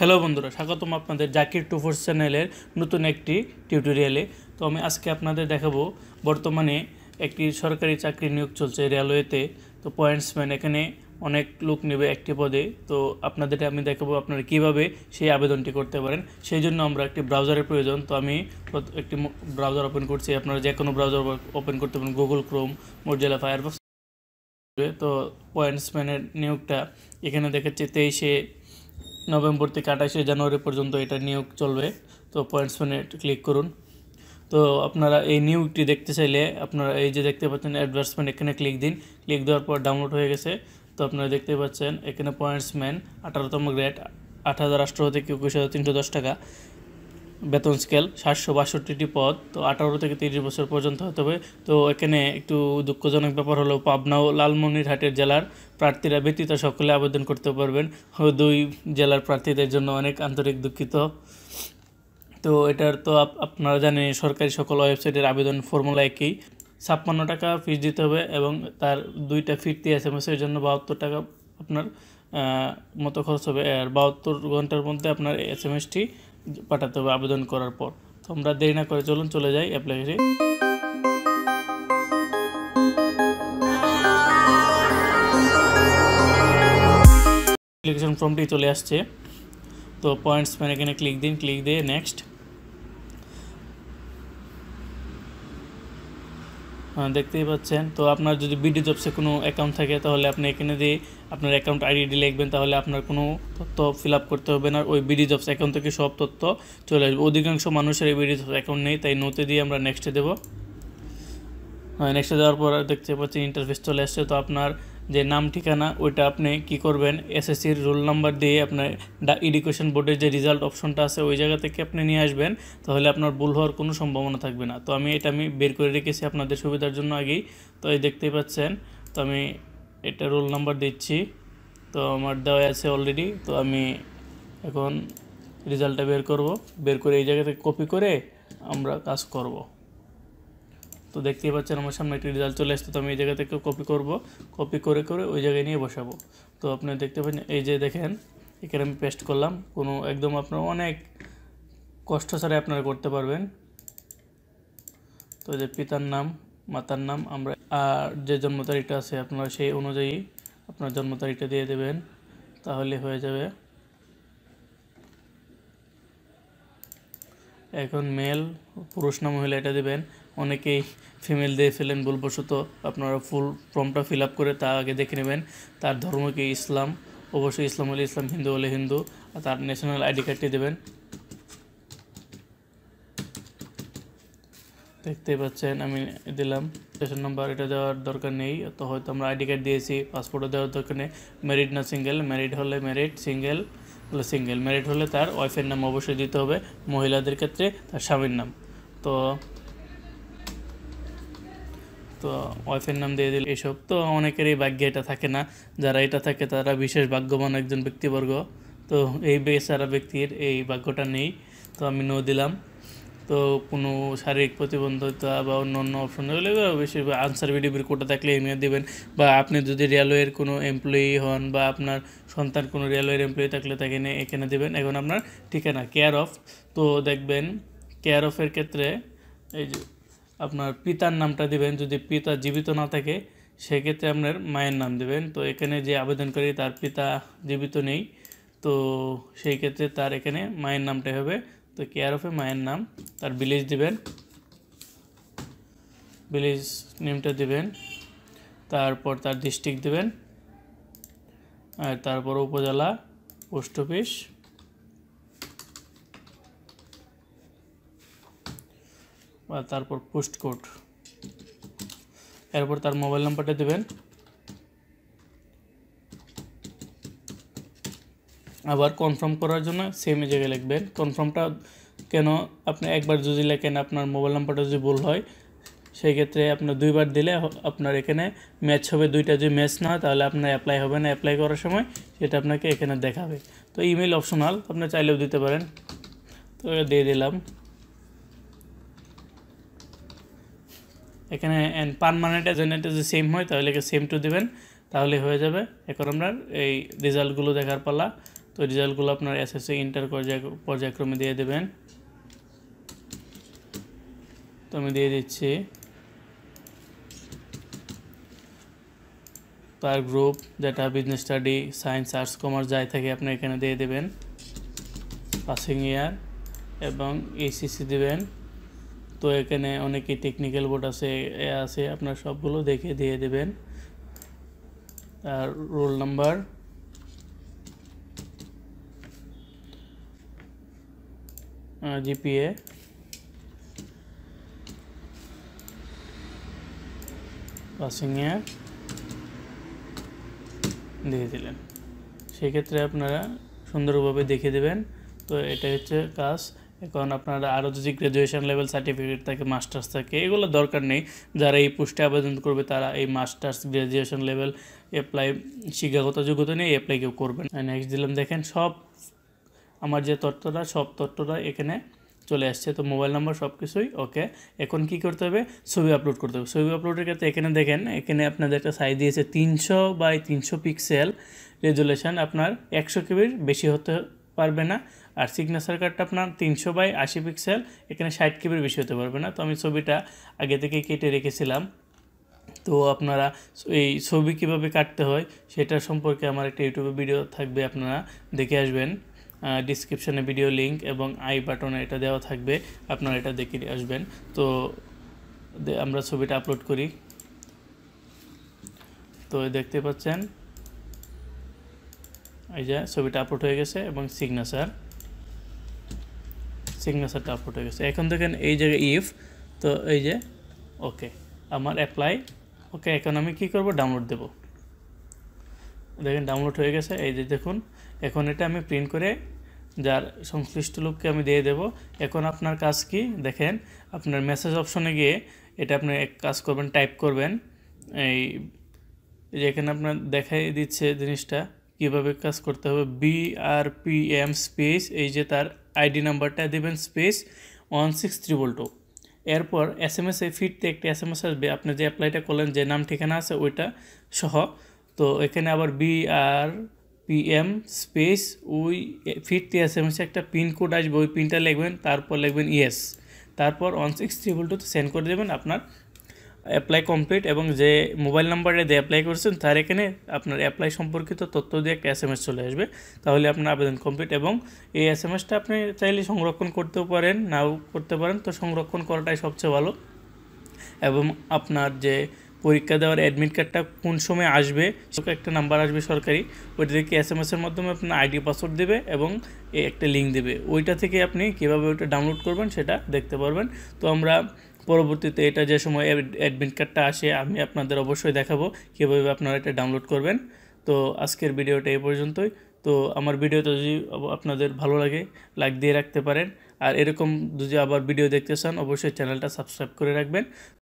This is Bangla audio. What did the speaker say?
হ্যালো বন্ধুরা স্বাগতম আপনাদের জাকির টু ফোর চ্যানেলের নতুন একটি টিউটোরিয়ালে তো আমি আজকে আপনাদের দেখাবো বর্তমানে একটি সরকারি চাকরি নিয়োগ চলছে রেলওয়েতে তো পয়েন্টসম্যান এখানে অনেক লোক নেবে একটি পদে তো আপনাদের আমি দেখাবো আপনারা কিভাবে সেই আবেদনটি করতে পারেন সেই জন্য আমরা একটি ব্রাউজারের প্রয়োজন তো আমি একটি ব্রাউজার ওপেন করছি আপনারা যে কোনো ব্রাউজার ওপেন করতে পারেন গুগল ক্রোম মোজালা ফায়ারবক্স তো পয়েন্টসম্যানের নিয়োগটা এখানে দেখাচ্ছে তেইশে নভেম্বর থেকে আঠাশে জানুয়ারি পর্যন্ত এটা নিয়োগ চলবে তো পয়েন্টসম্যানে ক্লিক করুন তো আপনারা এই নিয়োগটি দেখতে চাইলে আপনারা এই যে দেখতে পাচ্ছেন অ্যাডভার্টসমেন্ট এখানে ক্লিক দিন ক্লিক দেওয়ার পর ডাউনলোড হয়ে গেছে তো আপনারা দেখতে পাচ্ছেন এখানে পয়েন্টসম্যান আঠারোতম গ্রেড আট হাজার আটশো থেকে একুশ হাজার তিনশো দশ টাকা বেতন স্কেল সাতশো বাষট্টিটি পদ তো আঠারো থেকে তিরিশ বছর পর্যন্ত হতে হবে তো এখানে একটু দুঃখজনক ব্যাপার হলো পাবনা ও লালমনিরহাটের জেলার প্রার্থীরা ব্যতীত সকলে আবেদন করতে পারবেন দুই জেলার প্রার্থীদের জন্য অনেক আন্তরিক দুঃখিত তো এটার তো আপনারা জানেন সরকারি সকল ওয়েবসাইটের আবেদন ফর্মুলা একই ছাপ্পান্ন টাকা ফিস দিতে হবে এবং তার দুইটা ফিরতি এস এম এসের জন্য বাহাত্তর টাকা আপনার মতো খরচ হবে আর বাহাত্তর ঘন্টার মধ্যে আপনার এস এম এসটি পাঠাতে হবে আবেদন করার পর তো আমরা দেরি না করে চলুন চলে যাই করে অ্যাপ্লিকেশন ফর্মটি চলে আসছে তো পয়েন্টস ম্যান এখানে ক্লিক দিন ক্লিক দিয়ে নেক্সট দেখতেই পাচ্ছেন তো আপনার যদি বিডি জবসে কোনো অ্যাকাউন্ট থাকে তাহলে আপনি এখানে দিয়ে আপনার অ্যাকাউন্ট আইডি লিখবেন তাহলে আপনার কোনো তথ্য ফিল করতে হবে না ওই বিডি জবস অ্যাকাউন্ট থেকে সব তথ্য চলে আসবে অধিকাংশ মানুষের এই বিডি জবস অ্যাকাউন্ট নেই তাই নোতে দিয়ে আমরা নেক্সটে দেবো নেক্সটে দেওয়ার পর দেখতে পাচ্ছি ইন্টারফেস চলে আসছে তো আপনার যে নাম ঠিকানা ওইটা আপনি কি করবেন এসএসসির রোল নাম্বার দিয়ে আপনার এডুকেশন বোর্ডের যে রেজাল্ট অপশনটা আছে ওই জায়গা থেকে আপনি নিয়ে আসবেন তাহলে আপনার ভুল হওয়ার কোনো সম্ভাবনা থাকবে না তো আমি এটা আমি বের করে রেখেছি আপনাদের সুবিধার জন্য আগেই তো এই দেখতেই পাচ্ছেন তো আমি এটা রোল নাম্বার দিচ্ছি তো আমার দেওয়া আছে অলরেডি তো আমি এখন রেজাল্টটা বের করব বের করে এই জায়গা থেকে কপি করে আমরা কাজ করবো তো দেখতেই পাচ্ছেন আমার সামনে একটি রেজাল্ট চলে আসতো তো আমি এই জায়গা থেকে কপি করব কপি করে করে ওই জায়গায় নিয়ে বসাবো তো আপনি দেখতে পাচ্ছেন এই যে দেখেন এখানে আমি পেস্ট করলাম কোনো একদম আপনার অনেক কষ্ট ছাড়াই আপনারা করতে পারবেন তো যে পিতার নাম মাতার নাম আমরা আর যে জন্ম তারিখটা আছে আপনারা সেই অনুযায়ী আপনার জন্ম তারিখটা দিয়ে দেবেন তাহলে হয়ে যাবে এখন মেল পুরুষ নাম হলে এটা দেবেন অনেকেই ফিমেল দিয়ে ফেলেন ভুলবশত আপনারা ফুল ফর্মটা ফিল আপ করে তা আগে দেখে নেবেন তার ধর্ম কি ইসলাম অবশ্যই ইসলাম হলে ইসলাম হিন্দু হলে হিন্দু আর তার ন্যাশনাল আইডি কার্ডটি দেবেন দেখতে পাচ্ছেন আমি দিলাম স্টেশন নাম্বার এটা দেওয়ার দরকার নেই তো হয়তো আমরা আইডি কার্ড দিয়েছি পাসপোর্টও দেওয়ার দরকার নেই ম্যারিড না সিঙ্গেল ম্যারিড হলে ম্যারিড সিঙ্গেল হলে সিঙ্গেল ম্যারিড হলে তার ওয়াইফের নাম অবশ্যই দিতে হবে মহিলাদের ক্ষেত্রে তার স্বামীর নাম তো তো ওয়াইফের নাম দিয়ে দিল এসব তো অনেকেরই ভাগ্যে এটা থাকে না যারা এটা থাকে তারা বিশেষ ভাগ্যবান একজন ব্যক্তিবর্গ তো এই বেসারা ব্যক্তির এই ভাগ্যটা নেই তো আমি নো দিলাম তো কোনো শারীরিক প্রতিবন্ধকতা বা অন্য অন্য অপশন হলে বেশিরভাগ আনসার ভিডিওর কোটা থাকলে এমএ দেবেন বা আপনি যদি রেলওয়ের কোনো এমপ্লয়ি হন বা আপনার সন্তান কোনো রেলওয়ের এমপ্লয়ি থাকলে তাকে নিয়ে এখানে দেবেন এখন আপনার ঠিকানা কেয়ার অফ তো দেখবেন কেয়ার অফের ক্ষেত্রে এই যে আপনার পিতার নামটা দিবেন যদি পিতা জীবিত না থাকে সেক্ষেত্রে আপনার মায়ের নাম দেবেন তো এখানে যে আবেদনকারী তার পিতা জীবিত নেই তো সেই ক্ষেত্রে তার এখানে মায়ের নামটাই হবে তো কেয়ার অফে মায়ের নাম তার বিলেজ দিবেন বিলেজ নেমটা দিবেন তারপর তার ডিস্ট্রিক্ট দিবেন আর তারপর উপজেলা পোস্ট অফিস বা তারপর পোস্ট কোড এরপর তার মোবাইল নাম্বারটা দেবেন আবার কনফার্ম করার জন্য সেম জায়গায় লিখবেন কনফার্মটা কেন আপনি একবার যদি লেখেন আপনার মোবাইল নাম্বারটা যদি ভুল হয় সেই ক্ষেত্রে আপনার দুইবার দিলে আপনার এখানে ম্যাচ হবে দুইটা যদি ম্যাচ না হয় তাহলে আপনার অ্যাপ্লাই হবে না অ্যাপ্লাই করার সময় সেটা আপনাকে এখানে দেখাবে তো ইমেল অপশনাল আপনি চাইলেও দিতে পারেন তো দিয়ে দিলাম এখানে অ্যান্ড পারমানেন্ট এজেন্ট যদি সেম হয় তাহলে এখানে সেম টু দেবেন তাহলে হয়ে যাবে এখন আপনার এই রেজাল্টগুলো দেখার পালা তো রেজাল্টগুলো আপনার এসএসসি ইন্টার পর্যায়ক্রমে দিয়ে দেবেন তো আমি দিয়ে দিচ্ছি পার গ্রুপ যেটা business study science arts commerce যাই থাকে আপনি এখানে দিয়ে দেবেন পাসিং ইয়ার এবং এসিসি দেবেন তো এখানে অনেকে টেকনিক্যাল বোর্ড আছে এ আছে আপনার সবগুলো দেখে দিয়ে দেবেন আর roll number GPA passing year দিয়ে দিলেন সেক্ষেত্রে আপনারা সুন্দরভাবে দেখে দেবেন তো এটা হচ্ছে কাজ এখন আপনার আরও যদি গ্র্যাজুয়েশন লেভেল সার্টিফিকেট থাকে মাস্টার্স থাকে এগুলো দরকার নেই যারা এই পোস্টে আবেদন করবে তারা এই মাস্টার্স গ্র্যাজুয়েশন লেভেল অ্যাপ্লাই শিক্ষাগত যোগ্যতা নিয়ে অ্যাপ্লাই কেউ করবেন নেক্সট দিলাম দেখেন সব আমার যে তথ্যটা সব তথ্যটা এখানে চলে আসছে তো মোবাইল নাম্বার সব কিছুই ওকে এখন কি করতে হবে ছবি আপলোড করতে হবে ছবি আপলোডের ক্ষেত্রে এখানে দেখেন এখানে আপনাদের একটা সাইজ দিয়েছে তিনশো বাই তিনশো পিক্সেল রেজুলেশন আপনার একশো কেবির বেশি হতে পারবে না আর সিগনেচার কার্ডটা আপনার তিনশো বাই আশি পিক্সেল এখানে ষাট কেবির বেশি হতে পারবে না তো আমি ছবিটা আগে থেকে কেটে রেখেছিলাম তো আপনারা এই ছবি কিভাবে কাটতে হয় সেটা সম্পর্কে আমার একটা ইউটিউবে ভিডিও থাকবে আপনারা দেখে আসবেন ডিসক্রিপশানে ভিডিও লিঙ্ক এবং আই বাটনে এটা দেওয়া থাকবে আপনারা এটা দেখে আসবেন তো আমরা ছবিটা আপলোড করি তো দেখতে পাচ্ছেন এই যে ছবিটা আপলোড হয়ে গেছে এবং সিগনেচার সিগনেচারটা আপলোড হয়ে গেছে এখন দেখেন এই জায়গায় ইফ তো এই যে ওকে আমার অ্যাপ্লাই ওকে এখন আমি কী করবো ডাউনলোড দেবো দেখেন ডাউনলোড হয়ে গেছে এই যে দেখুন এখন এটা আমি প্রিন্ট করে যার সংশ্লিষ্ট লোককে আমি দিয়ে দেব এখন আপনার কাজ কি দেখেন আপনার মেসেজ অপশনে গিয়ে এটা আপনি এক কাজ করবেন টাইপ করবেন এই যে এখানে আপনার দেখাই দিচ্ছে জিনিসটা কীভাবে কাজ করতে হবে B R P M space এই যে তার আইডি নাম্বারটা দেবেন space one six triple two এরপর এস এম এসে ফিরতে একটি এস এম এস আসবে আপনি যে অ্যাপ্লাইটা করলেন যে নাম ঠিকানা আছে ওইটা সহ তো এখানে আবার B R P M space ওই ফিরতে এস এম এসে একটা পিনকোড আসবে ওই পিনটা লিখবেন তারপর লিখবেন ইয়েস তারপর ওয়ান সিক্স ত্রিপল টুতে সেন্ড করে দেবেন আপনার অ্যাপ্লাই কমপ্লিট এবং যে মোবাইল নাম্বারে দিয়ে অ্যাপ্লাই করছেন তার এখানে আপনার অ্যাপ্লাই সম্পর্কিত তথ্য দিয়ে একটা এস এম এস চলে আসবে তাহলে আপনার আবেদন কমপ্লিট এবং এই এস এম এসটা আপনি চাইলে সংরক্ষণ করতেও পারেন নাও করতে পারেন তো সংরক্ষণ করাটাই সবচেয়ে ভালো এবং আপনার যে পরীক্ষা দেওয়ার অ্যাডমিট কার্ডটা কোন সময় আসবে সেটা একটা নাম্বার আসবে সরকারি ওইটা থেকে এস এম এসের মাধ্যমে আপনার আইডি পাসওয়ার্ড দেবে এবং একটা লিঙ্ক দেবে ওইটা থেকে আপনি কীভাবে ওইটা ডাউনলোড করবেন সেটা দেখতে পারবেন তো আমরা পরবর্তীতে এটা যে সময় অ্যাডমিট কার্ডটা আসে আমি আপনাদের অবশ্যই দেখাবো কীভাবে আপনারা এটা ডাউনলোড করবেন তো আজকের ভিডিওটা এই পর্যন্তই তো আমার ভিডিওটা যদি আপনাদের ভালো লাগে লাইক দিয়ে রাখতে পারেন আর এরকম যদি আবার ভিডিও দেখতে চান অবশ্যই চ্যানেলটা সাবস্ক্রাইব করে রাখবেন